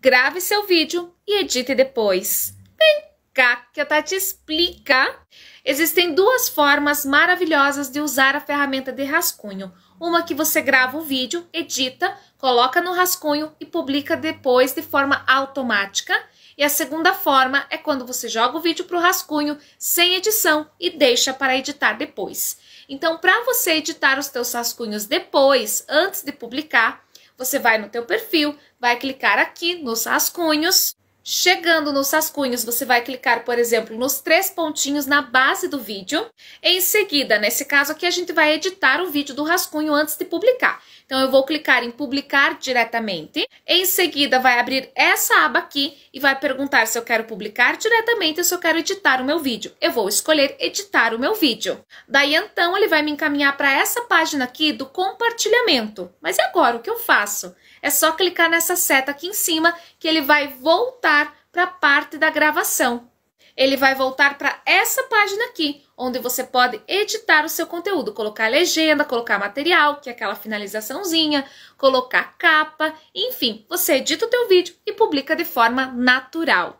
grave seu vídeo e edite depois. Vem cá que a Tati tá explica. Existem duas formas maravilhosas de usar a ferramenta de rascunho. Uma que você grava o vídeo, edita, coloca no rascunho e publica depois de forma automática. E a segunda forma é quando você joga o vídeo para o rascunho sem edição e deixa para editar depois. Então, para você editar os seus rascunhos depois, antes de publicar, você vai no teu perfil, vai clicar aqui nos rascunhos Chegando nos rascunhos, você vai clicar, por exemplo, nos três pontinhos na base do vídeo. Em seguida, nesse caso aqui, a gente vai editar o vídeo do rascunho antes de publicar. Então, eu vou clicar em publicar diretamente. Em seguida, vai abrir essa aba aqui e vai perguntar se eu quero publicar diretamente ou se eu quero editar o meu vídeo. Eu vou escolher editar o meu vídeo. Daí, então, ele vai me encaminhar para essa página aqui do compartilhamento. Mas e agora, o que eu faço? É só clicar nessa seta aqui em cima que ele vai voltar para a parte da gravação. Ele vai voltar para essa página aqui, onde você pode editar o seu conteúdo, colocar legenda, colocar material, que é aquela finalizaçãozinha, colocar capa, enfim, você edita o teu vídeo e publica de forma natural.